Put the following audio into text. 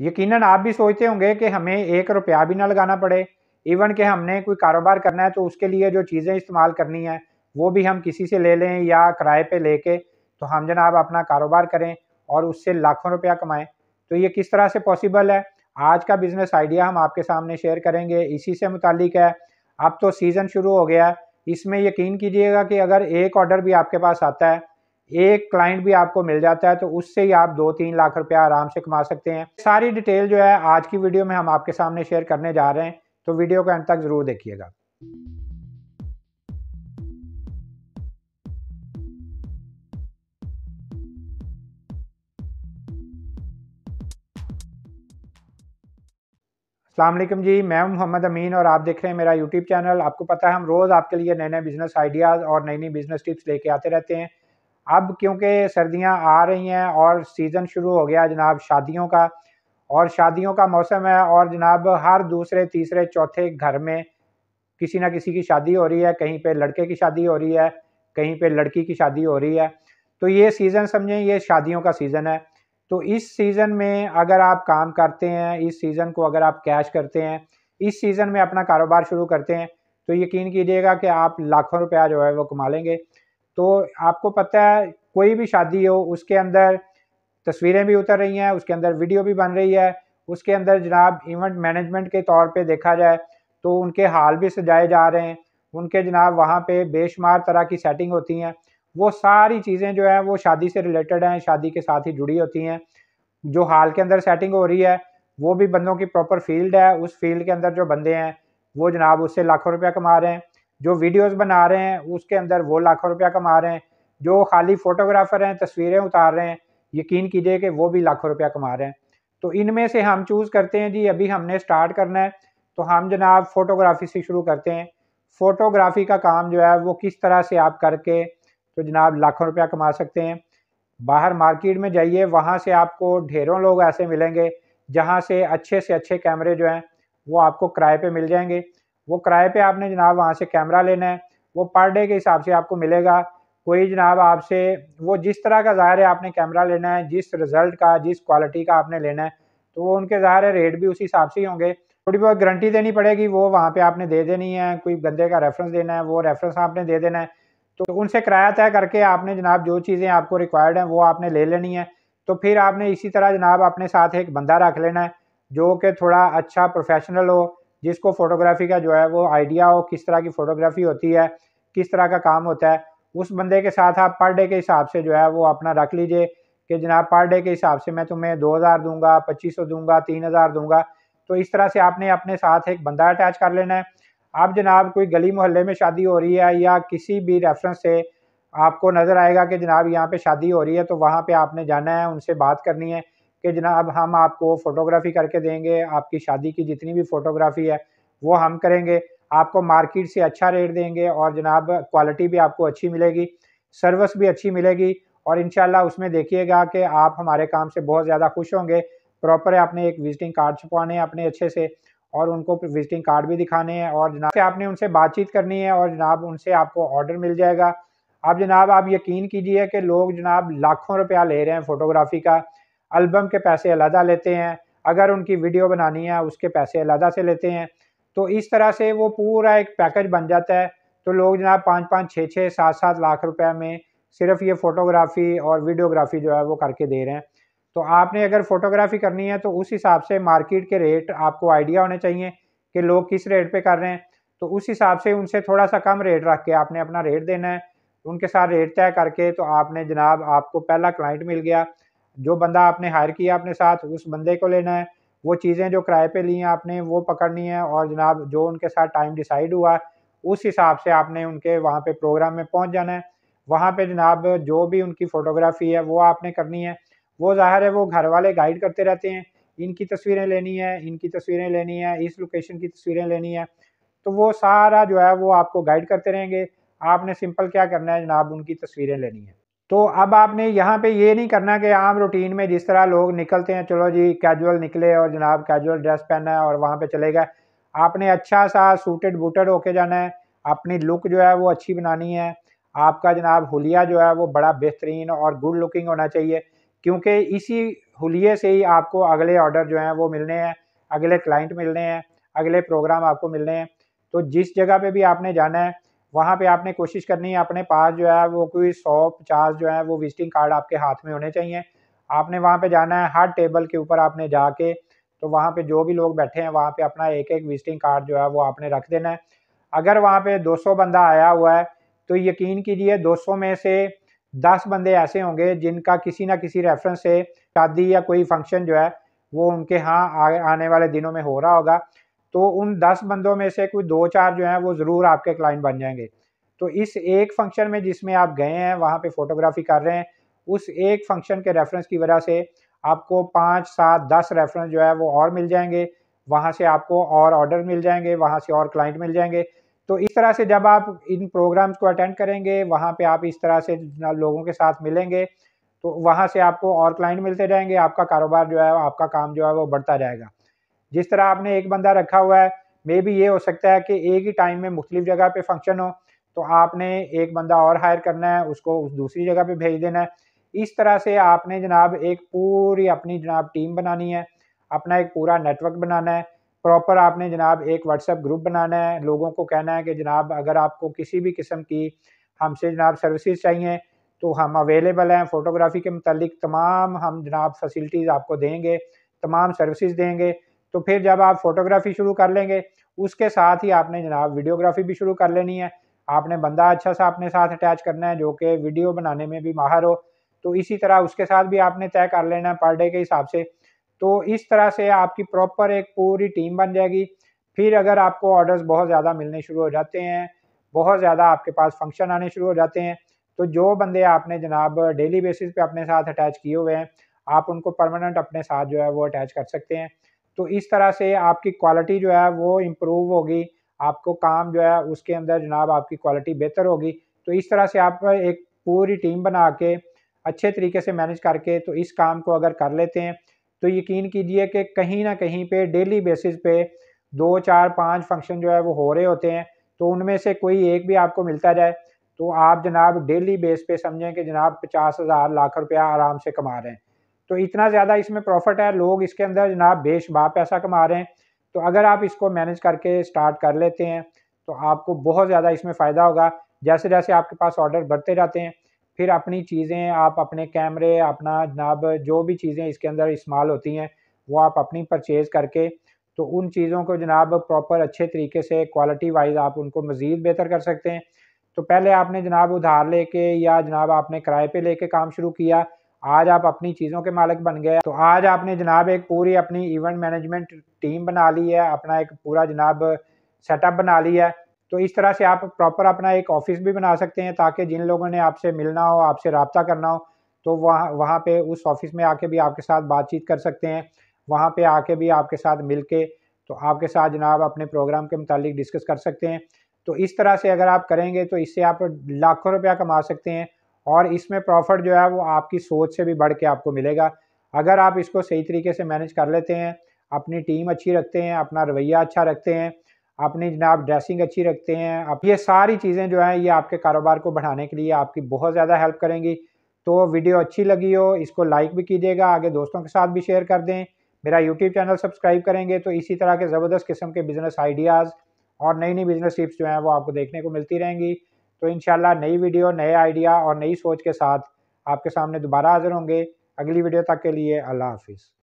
यकीनन आप भी सोचते होंगे कि हमें एक रुपया भी ना लगाना पड़े इवन कि हमने कोई कारोबार करना है तो उसके लिए जो चीज़ें इस्तेमाल करनी है वो भी हम किसी से ले लें या किराए पे लेके तो हम जनाब अपना कारोबार करें और उससे लाखों रुपया कमाएं तो ये किस तरह से पॉसिबल है आज का बिज़नेस आइडिया हम आपके सामने शेयर करेंगे इसी से मुतलिक है अब तो सीज़न शुरू हो गया है इसमें यकीन कीजिएगा कि अगर एक ऑर्डर भी आपके पास आता है एक क्लाइंट भी आपको मिल जाता है तो उससे ही आप दो तीन लाख रुपया आराम से कमा सकते हैं सारी डिटेल जो है आज की वीडियो में हम आपके सामने शेयर करने जा रहे हैं तो वीडियो को अंत तक ज़रूर देखिएगा अल्लाम जी मैं मोहम्मद अमीन और आप देख रहे हैं मेरा यूट्यूब चैनल आपको पता है हम रोज़ आपके लिए नए नए बिज़नेस आइडियाज़ और नई नई बिज़नेस टिप्स लेके आते रहते हैं अब क्योंकि सर्दियां आ रही हैं और सीज़न शुरू हो गया जनाब शादियों का और शादियों का मौसम है और जनाब हर दूसरे तीसरे चौथे घर में किसी ना किसी की शादी हो रही है कहीं पे लड़के की शादी हो रही है कहीं पे लड़की की शादी हो रही है तो ये सीज़न समझें ये शादियों का सीज़न है तो इस सीज़न में अगर आप काम करते हैं इस सीज़न को अगर आप कैश करते हैं इस सीज़न में अपना कारोबार शुरू करते हैं तो यकीन कीजिएगा कि आप लाखों रुपया जो है वो कमा लेंगे तो आपको पता है कोई भी शादी हो उसके अंदर तस्वीरें भी उतर रही हैं उसके अंदर वीडियो भी बन रही है उसके अंदर जनाब इवेंट मैनेजमेंट के तौर पे देखा जाए तो उनके हाल भी सजाए जा रहे हैं उनके जनाब वहाँ पे बेशुमार तरह की सेटिंग होती हैं वो सारी चीज़ें जो हैं वो शादी से रिलेटेड हैं शादी के साथ ही जुड़ी होती हैं जो हाल के अंदर सेटिंग हो रही है वो भी बंदों की प्रॉपर फील्ड है उस फील्ड के अंदर जो बंदे हैं वो जनाब उससे लाखों रुपया कमा रहे हैं जो वीडियोस बना रहे हैं उसके अंदर वो लाखों रुपया कमा रहे हैं जो खाली फोटोग्राफर हैं तस्वीरें उतार रहे हैं यकीन कीजिए कि वो भी लाखों रुपया कमा रहे हैं तो इनमें से हम चूज़ करते हैं जी अभी हमने स्टार्ट करना है तो हम जनाब फ़ोटोग्राफी से शुरू करते हैं फ़ोटोग्राफी का काम जो है वो किस तरह से आप करके तो जनाब लाखों रुपया कमा सकते हैं बाहर मार्केट में जाइए वहाँ से आपको ढेरों लोग ऐसे मिलेंगे जहाँ से अच्छे से अच्छे कैमरे जो हैं वो आपको किराए पे मिल जाएंगे वो किराए पे आपने जनाब वहाँ से कैमरा लेना है वो पर डे के हिसाब से आपको मिलेगा कोई जनाब आपसे वो जिस तरह का ज़ाहिर है आपने कैमरा लेना है जिस रिज़ल्ट का जिस क्वालिटी का आपने लेना है तो वो उनके ज़ाहिर है रेट भी उसी हिसाब से ही होंगे थोड़ी बहुत गारंटी देनी पड़ेगी वो वहाँ पे आपने दे देनी है कोई बंदे का रेफरेंस देना है वो रेफरेंस आपने दे देना है तो उनसे किराया तय करके आपने जनाब जो चीज़ें आपको रिक्वायर्ड हैं वो आपने ले लेनी है तो फिर आपने इसी तरह जनाब अपने साथ एक बंदा रख लेना है जो कि थोड़ा अच्छा प्रोफेशनल हो जिसको फ़ोटोग्राफी का जो है वो आइडिया हो किस तरह की फ़ोटोग्राफी होती है किस तरह का काम होता है उस बंदे के साथ आप पर डे के हिसाब से जो है वो अपना रख लीजिए कि जनाब पर डे के हिसाब से मैं तुम्हें दो हज़ार दूंगा पच्चीस सौ दूंगा तीन हज़ार दूंगा तो इस तरह से आपने अपने साथ एक बंदा अटैच कर लेना है आप जनाब कोई गली मोहल्ले में शादी हो रही है या किसी भी रेफरेंस से आपको नज़र आएगा कि जनाब यहाँ पे शादी हो रही है तो वहाँ पे आपने जाना है उनसे बात करनी है कि जनाब हम आपको फ़ोटोग्राफ़ी करके देंगे आपकी शादी की जितनी भी फ़ोटोग्राफ़ी है वो हम करेंगे आपको मार्केट से अच्छा रेट देंगे और जनाब क्वालिटी भी आपको अच्छी मिलेगी सर्विस भी अच्छी मिलेगी और इन उसमें देखिएगा कि आप हमारे काम से बहुत ज़्यादा खुश होंगे प्रॉपर आपने एक विजिटिंग कार्ड छुपाने हैं अपने अच्छे से और उनको विजिटिंग कार्ड भी दिखाने हैं और जनाब से आपने उनसे बातचीत करनी है और जनाब उनसे आपको ऑर्डर मिल जाएगा अब जनाब आप यकीन कीजिए कि लोग जनाब लाखों रुपया ले रहे हैं फ़ोटोग्राफ़ी का अल्बम के पैसे अलहदा लेते हैं अगर उनकी वीडियो बनानी है उसके पैसे अलहदा से लेते हैं तो इस तरह से वो पूरा एक पैकेज बन जाता है तो लोग जनाब पाँच पाँच छः छः सात सात लाख रुपए में सिर्फ ये फ़ोटोग्राफ़ी और वीडियोग्राफी जो है वो करके दे रहे हैं तो आपने अगर फ़ोटोग्राफ़ी करनी है तो उस हिसाब से मार्केट के रेट आपको आइडिया होने चाहिए कि लोग किस रेट पे कर रहे हैं तो उस हिसाब से उनसे थोड़ा सा कम रेट रख के आपने अपना रेट देना है उनके साथ रेट तय करके तो आपने जनाब आपको पहला क्लाइंट मिल गया जो बंदा आपने हायर किया अपने साथ उस बंदे को लेना है वो चीज़ें जो किराए पे ली हैं आपने वो पकड़नी है और जनाब जो उनके साथ टाइम डिसाइड हुआ उस हिसाब से आपने उनके वहाँ पे प्रोग्राम में पहुँच जाना है वहाँ पे जनाब जो भी उनकी फ़ोटोग्राफी है वो आपने करनी है वो ज़ाहिर है वो घर वाले गाइड करते रहते हैं इनकी तस्वीरें लेनी है इनकी तस्वीरें लेनी है इस लोकेशन की तस्वीरें लेनी है तो वो सारा जो है वो आपको गाइड करते रहेंगे आपने सिंपल क्या करना है जनाब उनकी तस्वीरें लेनी है तो अब आपने यहाँ पे ये नहीं करना कि आम रूटीन में जिस तरह लोग निकलते हैं चलो जी कैजुअल निकले और जनाब कैजुअल ड्रेस पहना है और वहाँ पे चले गए आपने अच्छा सा सूटेड बूटेड होके जाना है अपनी लुक जो है वो अच्छी बनानी है आपका जनाब हुलिया जो है वो बड़ा बेहतरीन और गुड लुकिंग होना चाहिए क्योंकि इसी हुलिये से ही आपको अगले ऑर्डर जो हैं वो मिलने हैं अगले क्लाइंट मिलने हैं अगले प्रोग्राम आपको मिलने हैं तो जिस जगह पे भी आपने जाना है वहाँ पे आपने कोशिश करनी है अपने पास जो है वो कोई सौ पचास जो है वो विजिटिंग कार्ड आपके हाथ में होने चाहिए आपने वहाँ पे जाना है हर टेबल के ऊपर आपने जाके तो वहाँ पे जो भी लोग बैठे हैं वहाँ पे अपना एक एक विजिटिंग कार्ड जो है वो आपने रख देना है अगर वहाँ पे 200 बंदा आया हुआ है तो यकीन कीजिए 200 में से 10 बंदे ऐसे होंगे जिनका किसी ना किसी रेफरेंस से शादी या कोई फंक्शन जो है वो उनके यहाँ आने वाले दिनों में हो रहा होगा तो उन दस बंदों में से कोई दो चार जो हैं वो ज़रूर आपके क्लाइंट बन जाएंगे तो इस एक फंक्शन में जिसमें आप गए हैं वहाँ पे फोटोग्राफी कर रहे हैं उस एक फंक्शन के रेफरेंस की वजह से आपको पाँच सात दस रेफरेंस जो है वो और मिल जाएंगे वहाँ से आपको और ऑर्डर मिल जाएंगे वहाँ से और क्लाइंट मिल जाएंगे तो इस तरह से जब आप इन प्रोग्राम्स को अटेंड करेंगे वहाँ पर आप इस तरह से लोगों के साथ मिलेंगे तो वहाँ से आपको और क्लाइंट मिलते जाएंगे आपका कारोबार जो है आपका काम जो है वो बढ़ता जाएगा जिस तरह आपने एक बंदा रखा हुआ है मे भी ये हो सकता है कि एक ही टाइम में मुख्तलिफ जगह पे फंक्शन हो तो आपने एक बंदा और हायर करना है उसको उस दूसरी जगह पे भेज देना है इस तरह से आपने जनाब एक पूरी अपनी जनाब टीम बनानी है अपना एक पूरा नेटवर्क बनाना है प्रॉपर आपने जनाब एक व्हाट्सएप ग्रुप बनाना है लोगों को कहना है कि जनाब अगर आपको किसी भी किस्म की हमसे जनाब सर्विसेज चाहिए तो हम अवेलेबल हैं फ़ोटोग्राफी के मतलब तमाम हम जनाब फैसिलिटीज़ आपको देंगे तमाम सर्विसेज देंगे तो फिर जब आप फोटोग्राफी शुरू कर लेंगे उसके साथ ही आपने जनाब वीडियोग्राफी भी शुरू कर लेनी है आपने बंदा अच्छा सा अपने साथ अटैच करना है जो कि वीडियो बनाने में भी माहर हो तो इसी तरह उसके साथ भी आपने तय कर लेना है पर डे के हिसाब से तो इस तरह से आपकी प्रॉपर एक पूरी टीम बन जाएगी फिर अगर आपको ऑर्डर्स बहुत ज़्यादा मिलने शुरू हो जाते हैं बहुत ज़्यादा आपके पास फंक्शन आने शुरू हो जाते हैं तो जो बंदे आपने जनाब डेली बेसिस पे अपने साथ अटैच किए हुए हैं आप उनको परमानेंट अपने साथ जो है वो अटैच कर सकते हैं तो इस तरह से आपकी क्वालिटी जो है वो इम्प्रूव होगी आपको काम जो है उसके अंदर जनाब आपकी क्वालिटी बेहतर होगी तो इस तरह से आप एक पूरी टीम बना के अच्छे तरीके से मैनेज करके तो इस काम को अगर कर लेते हैं तो यकीन कीजिए कि कहीं ना कहीं पे डेली बेसिस पे दो चार पाँच फंक्शन जो है वो हो रहे होते हैं तो उनमें से कोई एक भी आपको मिलता जाए तो आप जनाब डेली बेस पे समझें कि जनाब पचास हज़ार लाख रुपया आराम से कमा रहे हैं तो इतना ज़्यादा इसमें प्रॉफिट है लोग इसके अंदर जनाब बेश बा पैसा कमा रहे हैं तो अगर आप इसको मैनेज करके स्टार्ट कर लेते हैं तो आपको बहुत ज़्यादा इसमें फ़ायदा होगा जैसे जैसे आपके पास ऑर्डर बढ़ते जाते हैं फिर अपनी चीज़ें आप अपने कैमरे अपना जनाब जो भी चीज़ें इसके अंदर इस्तेमाल होती हैं वो आप अपनी परचेज़ करके तो उन चीज़ों को जनाब प्रॉपर अच्छे तरीके से क्वालिटी वाइज आप उनको मज़ीद बेहतर कर सकते हैं तो पहले आपने जनाब उधार लेके या जनाब आपने किराए पे लेके काम शुरू किया आज आप अपनी चीज़ों के मालिक बन गए तो आज आपने जनाब एक पूरी अपनी इवेंट मैनेजमेंट टीम बना ली है अपना एक पूरा जनाब सेटअप बना लिया है तो इस तरह से आप प्रॉपर अपना एक ऑफिस भी बना सकते हैं ताकि जिन लोगों ने आपसे मिलना हो आपसे रबता करना हो तो वहाँ वहाँ पे उस ऑफिस में आके भी आपके साथ बातचीत कर सकते हैं वहाँ पे आके भी आपके साथ मिल के तो आपके साथ जनाब अपने प्रोग्राम के मतलब डिस्कस कर सकते हैं तो इस तरह से अगर आप करेंगे तो इससे आप लाखों रुपया कमा सकते हैं और इसमें प्रॉफिट जो है वो आपकी सोच से भी बढ़ के आपको मिलेगा अगर आप इसको सही तरीके से मैनेज कर लेते हैं अपनी टीम अच्छी रखते हैं अपना रवैया अच्छा रखते हैं अपनी जनाब ड्रेसिंग अच्छी रखते हैं आप ये सारी चीज़ें जो हैं ये आपके कारोबार को बढ़ाने के लिए आपकी बहुत ज़्यादा हेल्प करेंगी तो वीडियो अच्छी लगी हो इसको लाइक भी कीजिएगा आगे दोस्तों के साथ भी शेयर कर दें मेरा यूट्यूब चैनल सब्सक्राइब करेंगे तो इसी तरह के ज़बरदस्त किस्म के बिज़नेस आइडियाज़ और नई नई बिज़नेस टिप्स जो हैं वो आपको देखने को मिलती रहेंगी तो इन नई वीडियो नए आइडिया और नई सोच के साथ आपके सामने दोबारा हाजिर होंगे अगली वीडियो तक के लिए अल्लाह हाफिज़